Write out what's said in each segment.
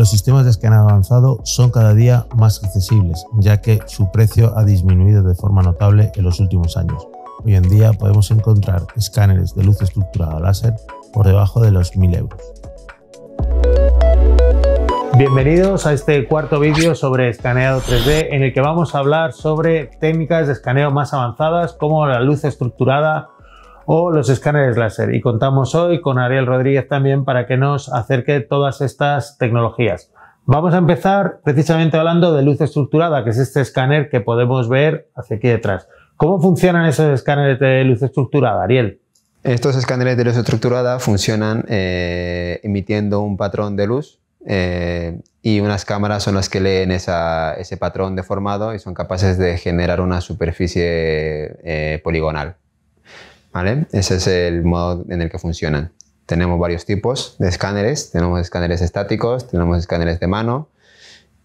Los sistemas de escaneo avanzado son cada día más accesibles, ya que su precio ha disminuido de forma notable en los últimos años. Hoy en día podemos encontrar escáneres de luz estructurada láser por debajo de los 1000 euros. Bienvenidos a este cuarto vídeo sobre escaneado 3D en el que vamos a hablar sobre técnicas de escaneo más avanzadas como la luz estructurada o los escáneres láser. Y contamos hoy con Ariel Rodríguez también para que nos acerque todas estas tecnologías. Vamos a empezar precisamente hablando de luz estructurada, que es este escáner que podemos ver hacia aquí detrás. ¿Cómo funcionan esos escáneres de luz estructurada, Ariel? Estos escáneres de luz estructurada funcionan eh, emitiendo un patrón de luz eh, y unas cámaras son las que leen ese patrón deformado y son capaces de generar una superficie eh, poligonal. Ese es el modo en el que funcionan. Tenemos varios tipos de escáneres, tenemos escáneres estáticos, tenemos escáneres de mano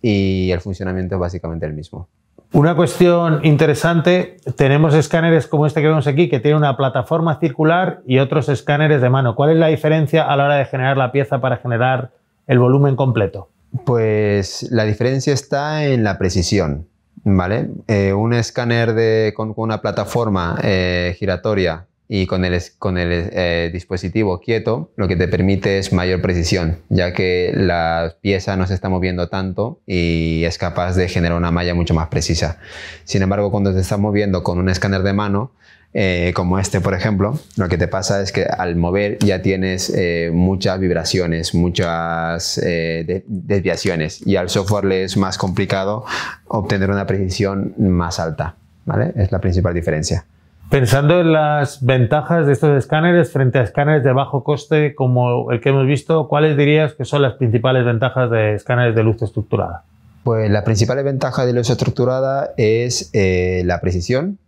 y el funcionamiento es básicamente el mismo. Una cuestión interesante, tenemos escáneres como este que vemos aquí, que tiene una plataforma circular y otros escáneres de mano. ¿Cuál es la diferencia a la hora de generar la pieza para generar el volumen completo? Pues la diferencia está en la precisión. ¿vale? Eh, un escáner de, con, una plataforma eh, giratoria y con el, eh, dispositivo quieto lo que te permite es mayor precisión, ya que la pieza no se está moviendo tanto y es capaz de generar una malla mucho más precisa. Sin embargo, cuando te estás moviendo con un escáner de mano, eh, como este por ejemplo, lo que te pasa es que al mover ya tienes eh, muchas vibraciones, muchas desviaciones y al software le es más complicado obtener una precisión más alta. ¿vale? Es la principal diferencia. Pensando en las ventajas de estos escáneres frente a escáneres de bajo coste como el que hemos visto, ¿cuáles dirías que son las principales ventajas de escáneres de luz estructurada? Pues la principal ventaja de luz estructurada es eh, la precisión,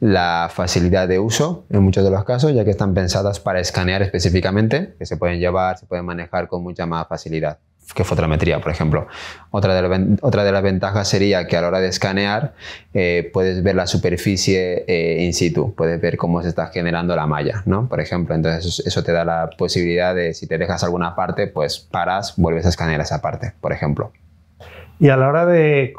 la facilidad de uso en muchos de los casos, ya que están pensadas para escanear específicamente, que se pueden llevar, se pueden manejar con mucha más facilidad que fotometría, por ejemplo. Otra de, otra de las ventajas sería que a la hora de escanear eh, puedes ver la superficie eh, in situ, puedes ver cómo se está generando la malla, ¿no? Por ejemplo, entonces eso, te da la posibilidad de si te dejas alguna parte, pues paras, vuelves a escanear esa parte, por ejemplo. Y a la hora de,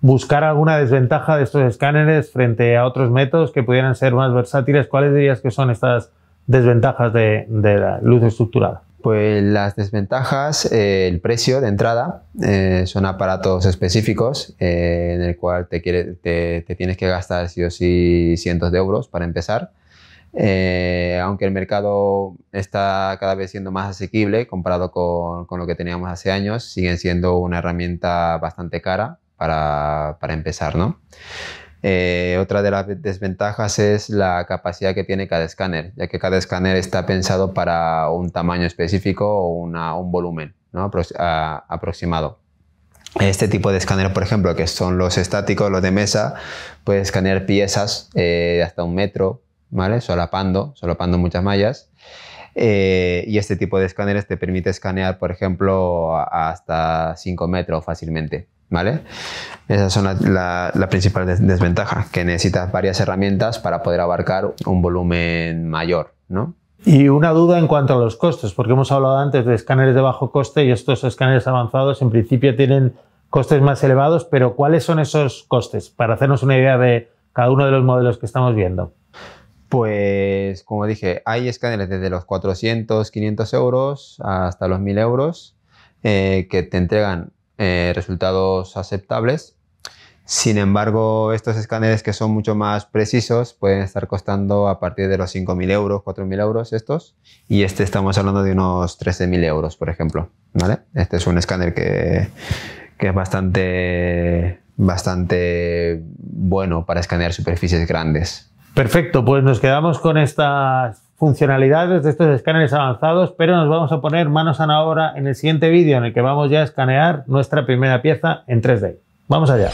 buscar alguna desventaja de estos escáneres frente a otros métodos que pudieran ser más versátiles, ¿cuáles dirías que son estas desventajas de la luz estructurada? Pues las desventajas, eh, el precio de entrada, eh, son aparatos específicos eh, en el cual te, tienes que gastar sí o sí cientos de euros para empezar. aunque el mercado está cada vez siendo más asequible comparado con, lo que teníamos hace años, siguen siendo una herramienta bastante cara para, para empezar, ¿no? Eh, otra de las desventajas es la capacidad que tiene cada escáner, ya que cada escáner está pensado para un tamaño específico o un volumen aproximado. Este tipo de escáner, por ejemplo, que son los estáticos, los de mesa, puede escanear piezas de eh, hasta un metro, ¿vale? Solapando, solapando muchas mallas. Eh, y este tipo de escáneres te permite escanear, por ejemplo, hasta 5 metros fácilmente. ¿Vale? Esa es la, principal desventaja, que necesitas varias herramientas para poder abarcar un volumen mayor. ¿no? Y una duda en cuanto a los costes, porque hemos hablado antes de escáneres de bajo coste y estos escáneres avanzados en principio tienen costes más elevados, pero ¿cuáles son esos costes? Para hacernos una idea de cada uno de los modelos que estamos viendo. Pues como dije, hay escáneres desde los 400, 500 euros hasta los 1000 euros eh, que te entregan eh, resultados aceptables. Sin embargo, estos escáneres que son mucho más precisos pueden estar costando a partir de los 5.000 euros, 4.000 euros estos. Y este estamos hablando de unos 13.000 euros, por ejemplo. Este es un escáner que, que es bastante, bastante bueno para escanear superficies grandes. Perfecto, pues nos quedamos con estas funcionalidades de estos escáneres avanzados, pero nos vamos a poner manos a la obra en el siguiente vídeo en el que vamos ya a escanear nuestra primera pieza en 3D. Vamos allá.